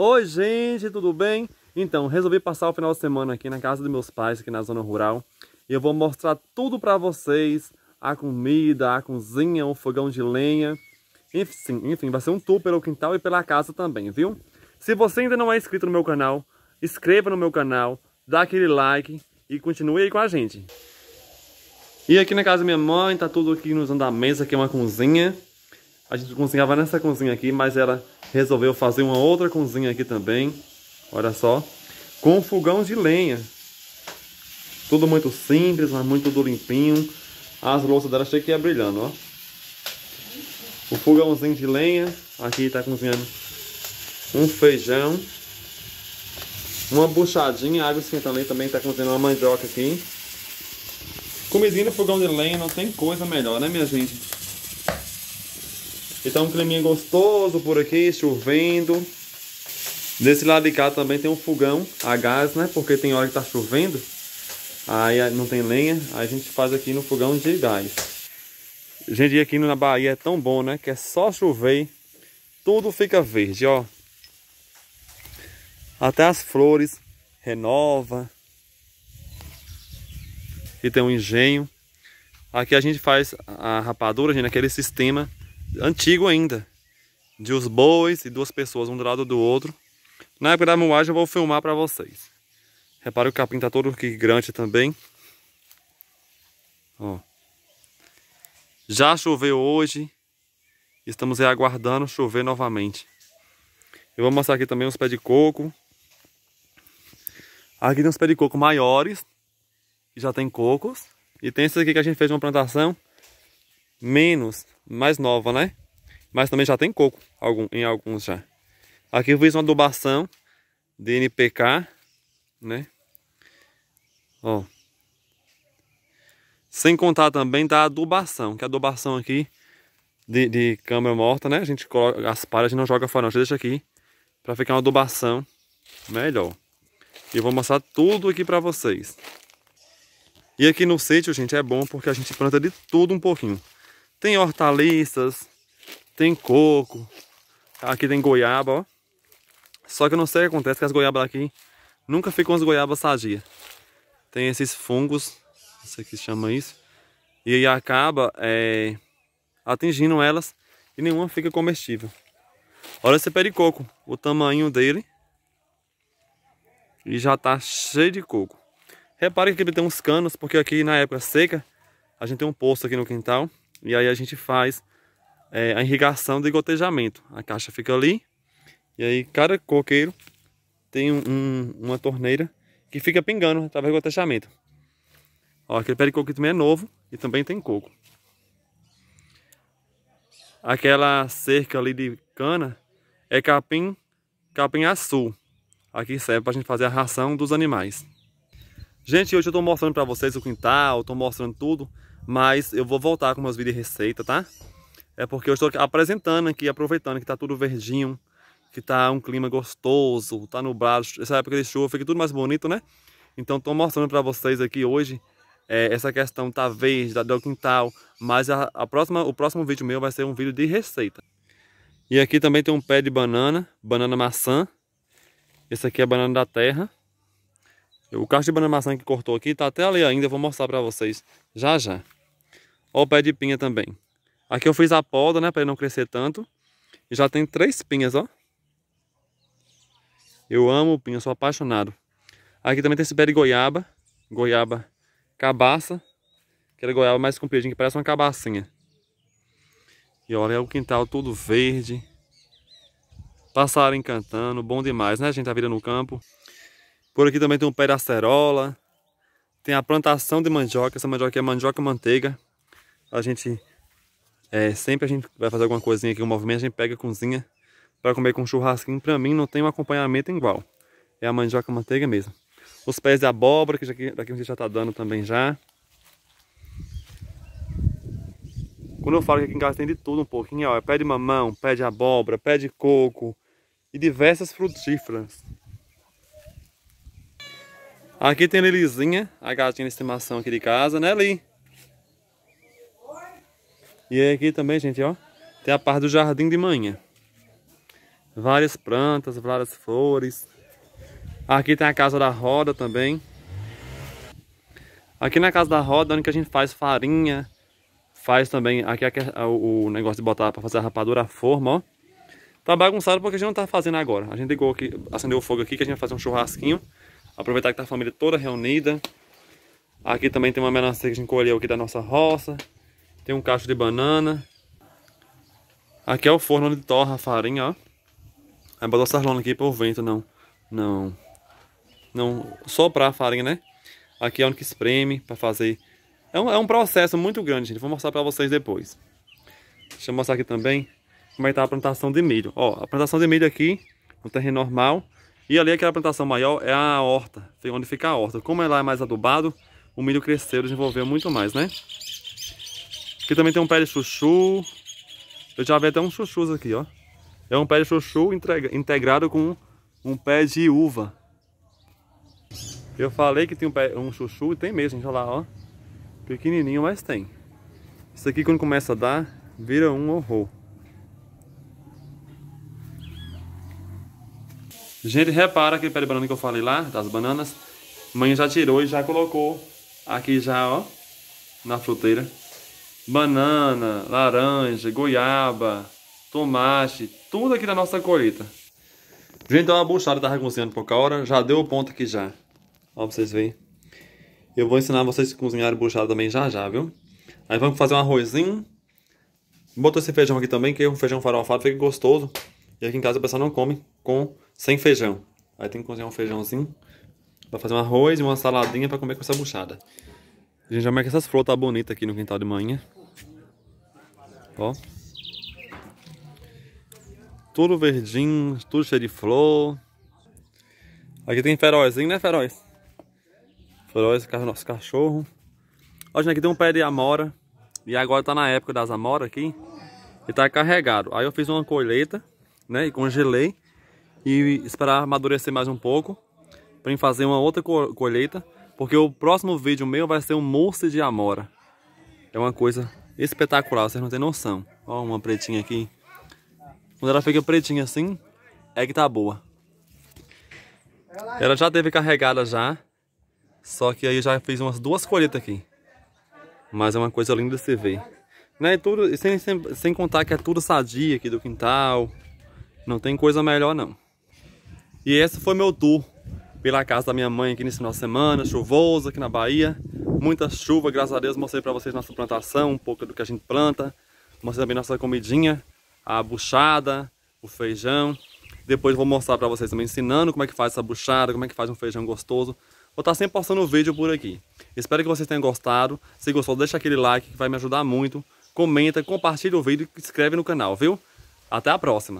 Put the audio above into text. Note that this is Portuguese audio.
Oi gente, tudo bem? Então, resolvi passar o final de semana aqui na casa dos meus pais, aqui na zona rural. E eu vou mostrar tudo para vocês. A comida, a cozinha, o fogão de lenha. Enfim, enfim, vai ser um tour pelo quintal e pela casa também, viu? Se você ainda não é inscrito no meu canal, inscreva no meu canal, dá aquele like e continue aí com a gente. E aqui na casa da minha mãe, tá tudo aqui nos andamentos, aqui é uma cozinha. A gente cozinhava nessa cozinha aqui, mas ela resolveu fazer uma outra cozinha aqui também. Olha só. Com fogão de lenha. Tudo muito simples, mas muito tudo limpinho. As louças dela achei que ia brilhando, ó. O fogãozinho de lenha. Aqui está cozinhando um feijão. Uma buchadinha, água esquentando assim ali também está cozinhando uma mandioca aqui. Comidinha no fogão de lenha não tem coisa melhor, né minha gente? Então um climinha gostoso por aqui, chovendo. Desse lado de cá também tem um fogão a gás, né? Porque tem hora que tá chovendo, aí não tem lenha, aí a gente faz aqui no fogão de gás. Gente, aqui na Bahia é tão bom, né? Que é só chover, tudo fica verde, ó. Até as flores renova. E tem um engenho. Aqui a gente faz a rapadura, gente, naquele sistema antigo ainda. De os bois e duas pessoas um do lado do outro. Na época da moagem eu vou filmar para vocês. Repara o capim tá todo grande também. Ó. Já choveu hoje. Estamos aguardando chover novamente. Eu vou mostrar aqui também os pés de coco. Aqui tem uns pés de coco maiores. já tem cocos. E tem esses aqui que a gente fez uma plantação menos, mais nova, né? Mas também já tem coco algum, em alguns já. Aqui eu fiz uma adubação de NPK, né? Ó. Sem contar também da adubação, que a adubação aqui de, de câmara morta, né? A gente coloca as palhas, a gente não joga fora, não. A gente deixa aqui para ficar uma adubação melhor. E eu vou mostrar tudo aqui para vocês. E aqui no sítio, gente, é bom porque a gente planta de tudo um pouquinho. Tem hortaliças, tem coco, aqui tem goiaba, ó. Só que eu não sei o que acontece, que as goiabas aqui nunca ficam as goiabas sadias. Tem esses fungos, não sei o que chama isso, e aí acaba é, atingindo elas e nenhuma fica comestível. Olha esse pé de coco, o tamanho dele. E já tá cheio de coco. Repare que ele tem uns canos, porque aqui na época seca, a gente tem um poço aqui no quintal. E aí a gente faz é, a irrigação de gotejamento. A caixa fica ali. E aí cada coqueiro tem um, um, uma torneira que fica pingando através do gotejamento. Ó, aquele pé de coco também é novo e também tem coco. Aquela cerca ali de cana é capim, capim açul. Aqui serve para a gente fazer a ração dos animais. Gente, hoje eu estou mostrando para vocês o quintal, estou mostrando tudo. Mas eu vou voltar com meus vídeos de receita, tá? É porque eu estou apresentando aqui, aproveitando que tá tudo verdinho, que tá um clima gostoso, tá nublado, essa época de chuva fica tudo mais bonito, né? Então tô mostrando para vocês aqui hoje é, essa questão tá verde, da tá, do quintal, mas a, a próxima, o próximo vídeo meu vai ser um vídeo de receita. E aqui também tem um pé de banana, banana maçã. Esse aqui é banana da terra. O cacho de banana maçã que cortou aqui tá até ali ainda, eu vou mostrar para vocês já já. Olha o pé de pinha também. Aqui eu fiz a poda, né, para ele não crescer tanto. E já tem três pinhas, ó. Eu amo pinha, sou apaixonado. Aqui também tem esse pé de goiaba. Goiaba cabaça. Aquela goiaba mais compridinha, que parece uma cabacinha. E olha, é o quintal todo verde. Passarinho cantando, bom demais, né, gente? A vida no campo. Por aqui também tem um pé de acerola. Tem a plantação de mandioca. Essa mandioca é mandioca manteiga a gente é, sempre a gente vai fazer alguma coisinha aqui, um movimento, a gente pega a cozinha para comer com churrasquinho. Para mim não tem um acompanhamento igual. É a mandioca manteiga mesmo. Os pés de abóbora, que daqui, daqui gente já está dando também já. Quando eu falo que aqui em casa tem de tudo um pouquinho, ó, é pé de mamão, pé de abóbora, pé de coco e diversas frutíferas. Aqui tem a Lilizinha, a gatinha de estimação aqui de casa, né, Lili? E aqui também, gente, ó, tem a parte do jardim de manhã. Várias plantas, várias flores. Aqui tem a casa da roda também. Aqui na casa da roda, onde que a gente faz farinha, faz também, aqui é, é o negócio de botar para fazer a rapadura, a forma, ó. Tá bagunçado porque a gente não tá fazendo agora. A gente ligou aqui, acendeu o fogo aqui, que a gente vai fazer um churrasquinho. Aproveitar que tá a família toda reunida. Aqui também tem uma melancia que a gente colheu aqui da nossa roça. Tem um cacho de banana. Aqui é o forno onde torra a farinha, ó. Aí botou lona aqui para o vento não, não, não soprar a farinha, né? Aqui é onde que espreme para fazer. É um, é um processo muito grande, gente. Vou mostrar para vocês depois. Deixa eu mostrar aqui também como é que tá a plantação de milho. Ó, a plantação de milho aqui, no terreno normal. E ali aquela plantação maior é a horta, onde fica a horta. Como ela é mais adubado, o milho cresceu, desenvolveu muito mais, né? Aqui também tem um pé de chuchu. Eu já vi até uns chuchus aqui, ó. É um pé de chuchu integrado com um pé de uva. Eu falei que tem um, pé, um chuchu e tem mesmo, olha lá, ó. Pequenininho, mas tem. Isso aqui quando começa a dar, vira um horror. Gente, repara aquele pé de banana que eu falei lá, das bananas. Mãe já tirou e já colocou aqui já, ó, na fruteira banana, laranja, goiaba, tomate, tudo aqui da nossa colheita. Gente, uma buchada tava cozinhando pouca hora, já deu o ponto aqui já. Ó, pra vocês verem. Eu vou ensinar vocês a cozinhar buchada também já já, viu? Aí vamos fazer um arrozinho. Botou esse feijão aqui também, que é um feijão farofado, fica gostoso. E aqui em casa o pessoal não come com, sem feijão. Aí tem que cozinhar um feijãozinho para fazer um arroz e uma saladinha para comer com essa buchada. Gente, já é que essas flores tá bonita aqui no quintal de manhã. Ó. Tudo verdinho, tudo cheio de flor. Aqui tem ferozinho, né, Feroz, Feróis, nosso cachorro. Ó, gente, aqui tem um pé de amora. E agora tá na época das amoras aqui. E tá carregado. Aí eu fiz uma colheita, né? E congelei. E esperar amadurecer mais um pouco. Pra mim fazer uma outra colheita. Porque o próximo vídeo meu vai ser um mousse de amora. É uma coisa espetacular, vocês não tem noção. Ó, uma pretinha aqui. Quando ela fica pretinha assim, é que tá boa. Ela já teve carregada já, só que aí já fiz umas duas colheitas aqui. Mas é uma coisa linda de se ver. Né, e tudo, sem, sem, sem contar que é tudo sadia aqui do quintal. Não tem coisa melhor não. E esse foi meu tour pela casa da minha mãe aqui nesse final de semana, chuvoso aqui na Bahia. Muita chuva, graças a Deus, mostrei para vocês nossa plantação, um pouco do que a gente planta. Mostrei também nossa comidinha, a buchada, o feijão. Depois vou mostrar para vocês também ensinando como é que faz essa buchada, como é que faz um feijão gostoso. Vou estar tá sempre postando o vídeo por aqui. Espero que vocês tenham gostado. Se gostou, deixa aquele like que vai me ajudar muito. Comenta, compartilha o vídeo e se inscreve no canal, viu? Até a próxima!